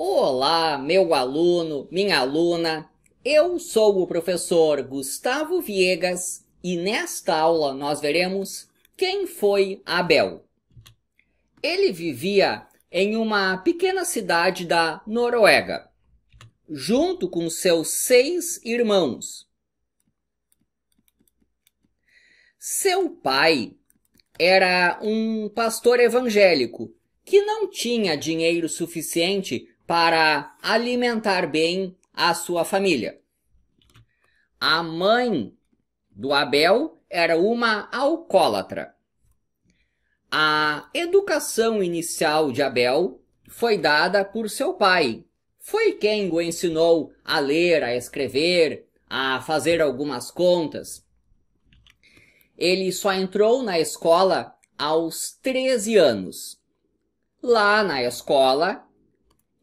Olá, meu aluno, minha aluna. Eu sou o professor Gustavo Viegas e nesta aula nós veremos quem foi Abel. Ele vivia em uma pequena cidade da Noruega, junto com seus seis irmãos. Seu pai era um pastor evangélico que não tinha dinheiro suficiente para alimentar bem a sua família. A mãe do Abel era uma alcoólatra. A educação inicial de Abel foi dada por seu pai. Foi quem o ensinou a ler, a escrever, a fazer algumas contas. Ele só entrou na escola aos 13 anos. Lá na escola,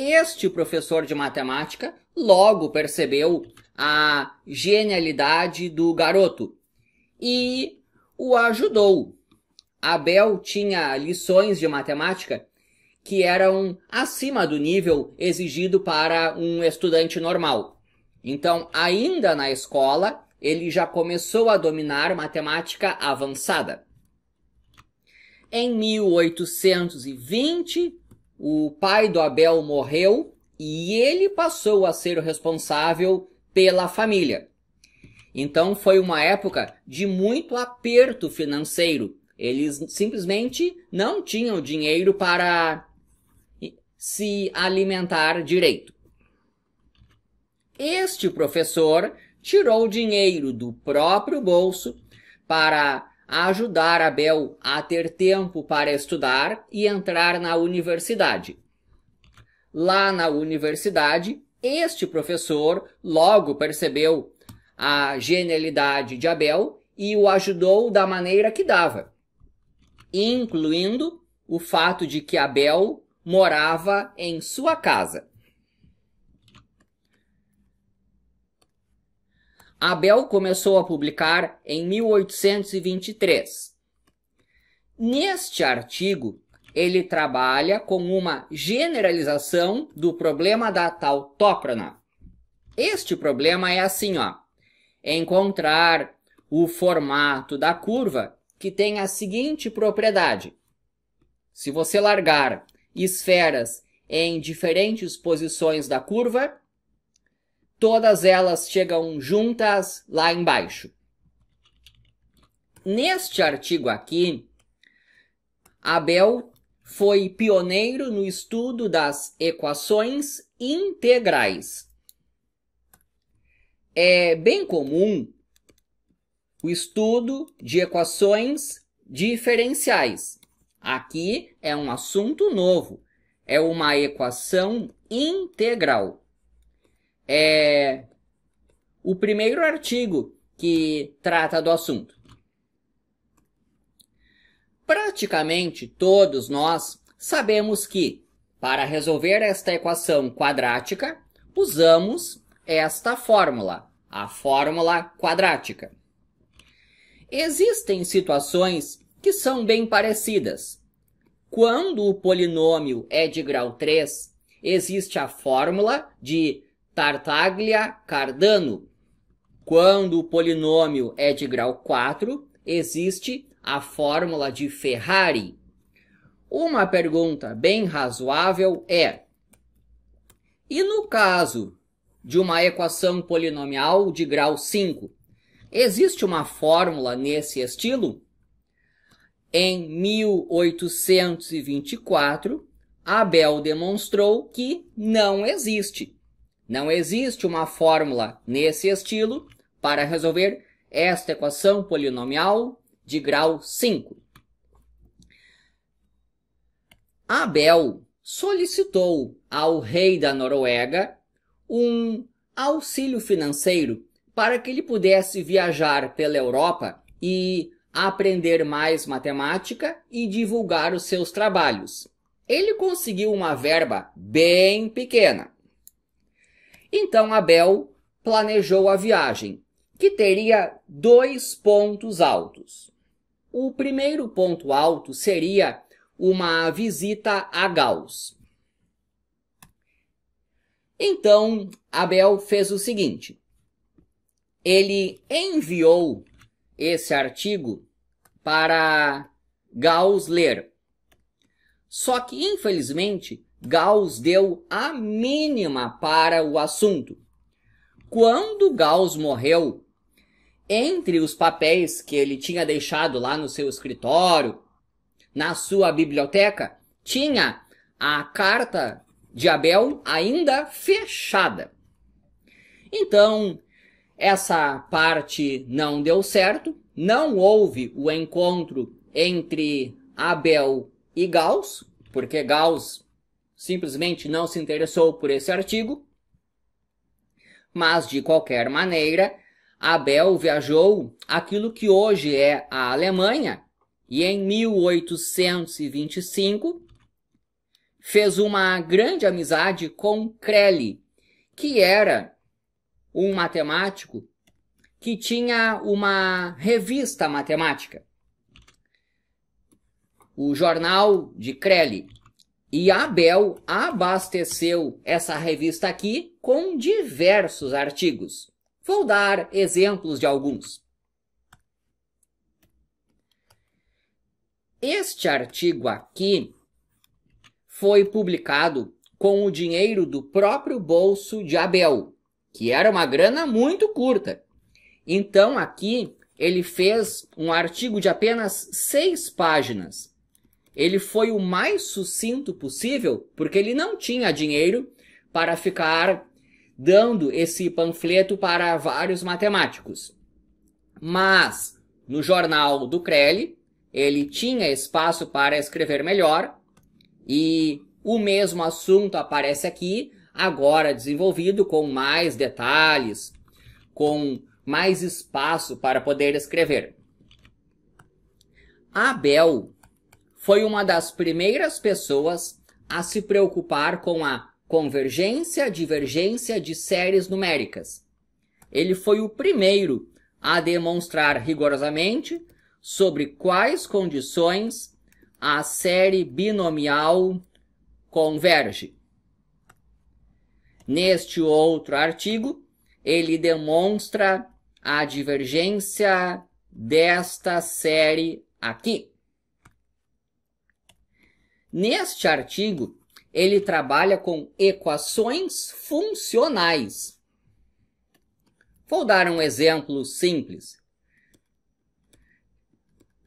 este professor de matemática logo percebeu a genialidade do garoto e o ajudou. Abel tinha lições de matemática que eram acima do nível exigido para um estudante normal. Então, ainda na escola, ele já começou a dominar matemática avançada. Em 1820, o pai do Abel morreu e ele passou a ser o responsável pela família. Então foi uma época de muito aperto financeiro. Eles simplesmente não tinham dinheiro para se alimentar direito. Este professor tirou dinheiro do próprio bolso para a ajudar Abel a ter tempo para estudar e entrar na universidade. Lá na universidade, este professor logo percebeu a genialidade de Abel e o ajudou da maneira que dava, incluindo o fato de que Abel morava em sua casa. Abel começou a publicar em 1823. Neste artigo, ele trabalha com uma generalização do problema da tautócrona. Este problema é assim, ó: encontrar o formato da curva que tem a seguinte propriedade. Se você largar esferas em diferentes posições da curva, todas elas chegam juntas lá embaixo. Neste artigo aqui, Abel foi pioneiro no estudo das equações integrais. É bem comum o estudo de equações diferenciais. Aqui é um assunto novo, é uma equação integral é o primeiro artigo que trata do assunto. Praticamente todos nós sabemos que, para resolver esta equação quadrática, usamos esta fórmula, a fórmula quadrática. Existem situações que são bem parecidas. Quando o polinômio é de grau 3, existe a fórmula de Tartaglia Cardano. Quando o polinômio é de grau 4, existe a fórmula de Ferrari. Uma pergunta bem razoável é: e no caso de uma equação polinomial de grau 5, existe uma fórmula nesse estilo? Em 1824, Abel demonstrou que não existe. Não existe uma fórmula nesse estilo para resolver esta equação polinomial de grau 5. Abel solicitou ao rei da Noruega um auxílio financeiro para que ele pudesse viajar pela Europa e aprender mais matemática e divulgar os seus trabalhos. Ele conseguiu uma verba bem pequena, então Abel planejou a viagem, que teria dois pontos altos. O primeiro ponto alto seria uma visita a Gauss. Então, Abel fez o seguinte: ele enviou esse artigo para Gauss ler. Só que, infelizmente, Gauss deu a mínima para o assunto. Quando Gauss morreu, entre os papéis que ele tinha deixado lá no seu escritório, na sua biblioteca, tinha a carta de Abel ainda fechada. Então, essa parte não deu certo, não houve o encontro entre Abel e Gauss, porque Gauss simplesmente não se interessou por esse artigo. Mas, de qualquer maneira, Abel viajou aquilo que hoje é a Alemanha e em 1825 fez uma grande amizade com Crelli, que era um matemático que tinha uma revista matemática, o Jornal de Crelli. E Abel abasteceu essa revista aqui com diversos artigos. Vou dar exemplos de alguns. Este artigo aqui foi publicado com o dinheiro do próprio bolso de Abel, que era uma grana muito curta. Então aqui ele fez um artigo de apenas seis páginas ele foi o mais sucinto possível, porque ele não tinha dinheiro para ficar dando esse panfleto para vários matemáticos. Mas no jornal do Crele, ele tinha espaço para escrever melhor e o mesmo assunto aparece aqui, agora desenvolvido com mais detalhes, com mais espaço para poder escrever. Abel foi uma das primeiras pessoas a se preocupar com a convergência, divergência de séries numéricas. Ele foi o primeiro a demonstrar rigorosamente sobre quais condições a série binomial converge. Neste outro artigo, ele demonstra a divergência desta série aqui. Neste artigo, ele trabalha com equações funcionais. Vou dar um exemplo simples.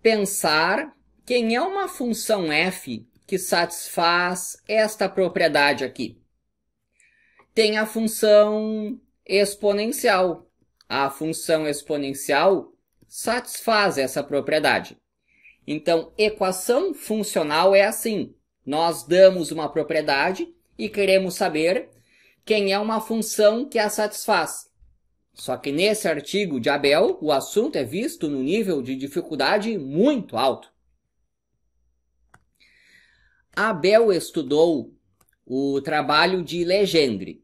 Pensar quem é uma função f que satisfaz esta propriedade aqui. Tem a função exponencial. A função exponencial satisfaz essa propriedade. Então, equação funcional é assim. Nós damos uma propriedade e queremos saber quem é uma função que a satisfaz. Só que nesse artigo de Abel, o assunto é visto no nível de dificuldade muito alto. Abel estudou o trabalho de Legendre.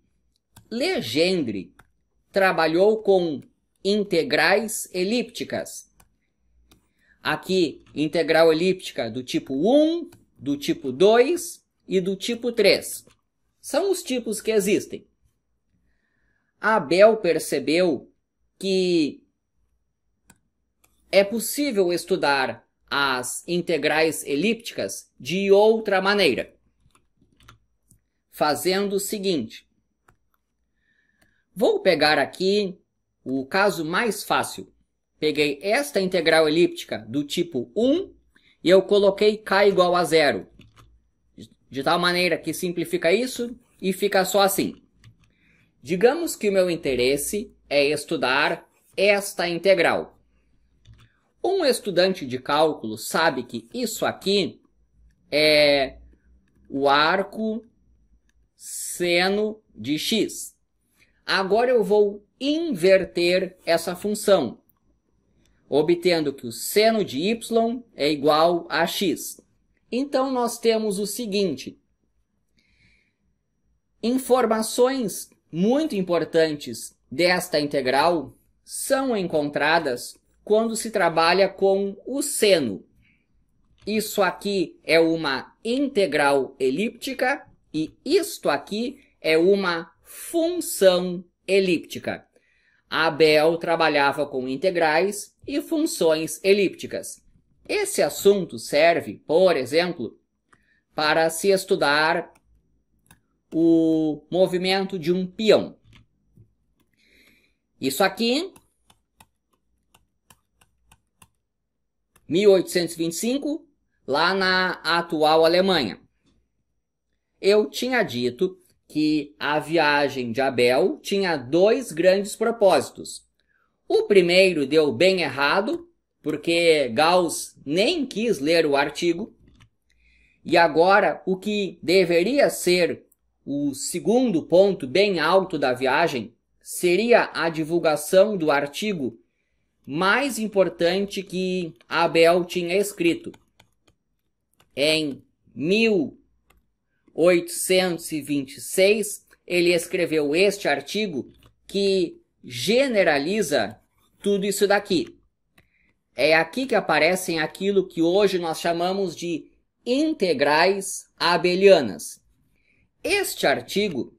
Legendre trabalhou com integrais elípticas. Aqui, integral elíptica do tipo 1, do tipo 2 e do tipo 3. São os tipos que existem. Abel percebeu que é possível estudar as integrais elípticas de outra maneira, fazendo o seguinte. Vou pegar aqui o caso mais fácil. Peguei esta integral elíptica do tipo 1 e eu coloquei k igual a zero. De tal maneira que simplifica isso e fica só assim. Digamos que o meu interesse é estudar esta integral. Um estudante de cálculo sabe que isso aqui é o arco seno de x. Agora eu vou inverter essa função obtendo que o seno de y é igual a x. Então, nós temos o seguinte. Informações muito importantes desta integral são encontradas quando se trabalha com o seno. Isso aqui é uma integral elíptica e isto aqui é uma função elíptica. Abel trabalhava com integrais e funções elípticas. Esse assunto serve, por exemplo, para se estudar o movimento de um peão. Isso aqui, 1825, lá na atual Alemanha. Eu tinha dito que a viagem de Abel tinha dois grandes propósitos. O primeiro deu bem errado, porque Gauss nem quis ler o artigo. E agora, o que deveria ser o segundo ponto bem alto da viagem seria a divulgação do artigo mais importante que Abel tinha escrito. Em 1826, ele escreveu este artigo que generaliza tudo isso daqui. É aqui que aparecem aquilo que hoje nós chamamos de integrais abelianas. Este artigo,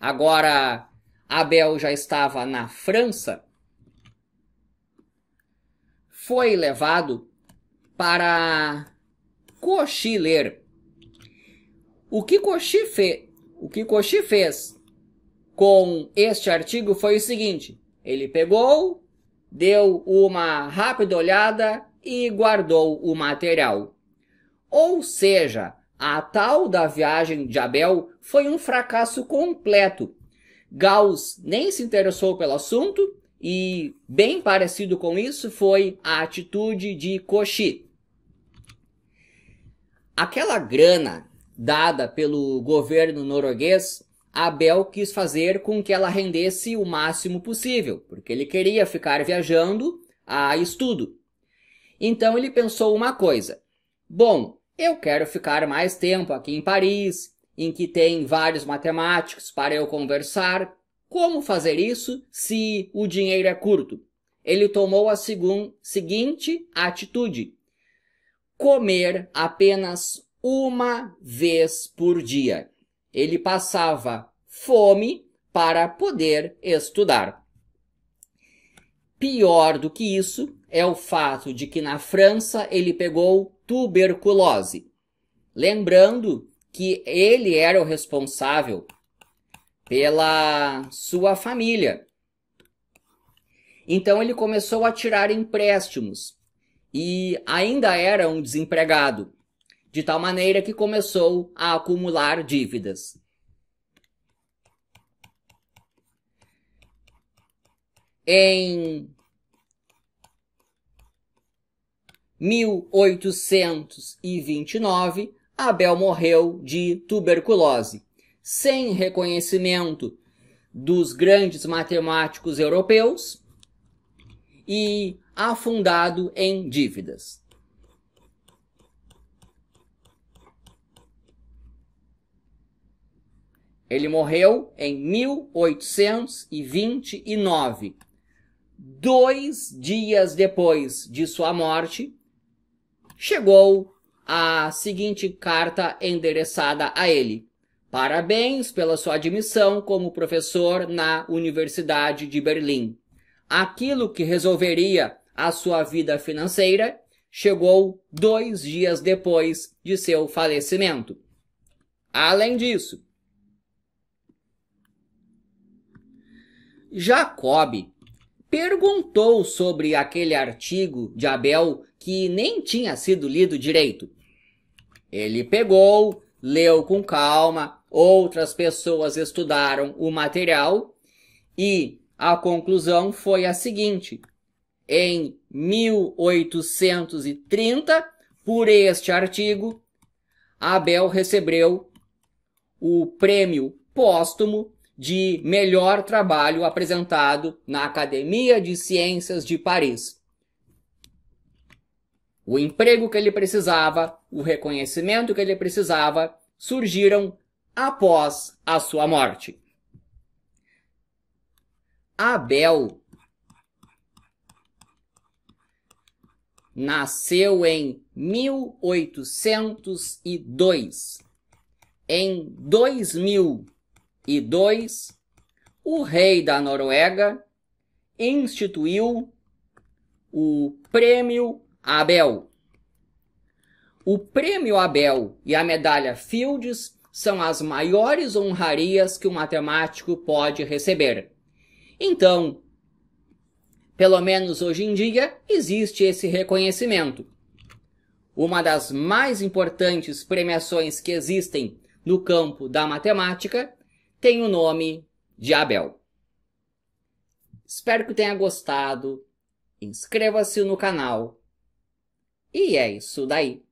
agora Abel já estava na França, foi levado para Cauchy o que Cauchy, fe... o que Cauchy fez com este artigo foi o seguinte: ele pegou, deu uma rápida olhada e guardou o material. Ou seja, a tal da viagem de Abel foi um fracasso completo. Gauss nem se interessou pelo assunto e, bem parecido com isso, foi a atitude de Cauchy. Aquela grana dada pelo governo norueguês, Abel quis fazer com que ela rendesse o máximo possível, porque ele queria ficar viajando a estudo. Então ele pensou uma coisa: bom, eu quero ficar mais tempo aqui em Paris, em que tem vários matemáticos para eu conversar. Como fazer isso se o dinheiro é curto? Ele tomou a seguinte atitude: comer apenas uma vez por dia. Ele passava fome para poder estudar. Pior do que isso é o fato de que na França ele pegou tuberculose. Lembrando que ele era o responsável pela sua família. Então ele começou a tirar empréstimos e ainda era um desempregado de tal maneira que começou a acumular dívidas. Em 1829, Abel morreu de tuberculose, sem reconhecimento dos grandes matemáticos europeus e afundado em dívidas. Ele morreu em 1829. Dois dias depois de sua morte, chegou a seguinte carta endereçada a ele. Parabéns pela sua admissão como professor na Universidade de Berlim. Aquilo que resolveria a sua vida financeira chegou dois dias depois de seu falecimento. Além disso, Jacob perguntou sobre aquele artigo de Abel que nem tinha sido lido direito. Ele pegou, leu com calma, outras pessoas estudaram o material e a conclusão foi a seguinte: em 1830, por este artigo, Abel recebeu o prêmio póstumo de melhor trabalho apresentado na Academia de Ciências de Paris. O emprego que ele precisava, o reconhecimento que ele precisava, surgiram após a sua morte. Abel nasceu em 1802. Em 2000 e 2, o rei da Noruega instituiu o Prêmio Abel. O Prêmio Abel e a medalha Fields são as maiores honrarias que um matemático pode receber. Então, pelo menos hoje em dia, existe esse reconhecimento. Uma das mais importantes premiações que existem no campo da matemática tem o nome de Abel. Espero que tenha gostado. Inscreva-se no canal. E é isso daí.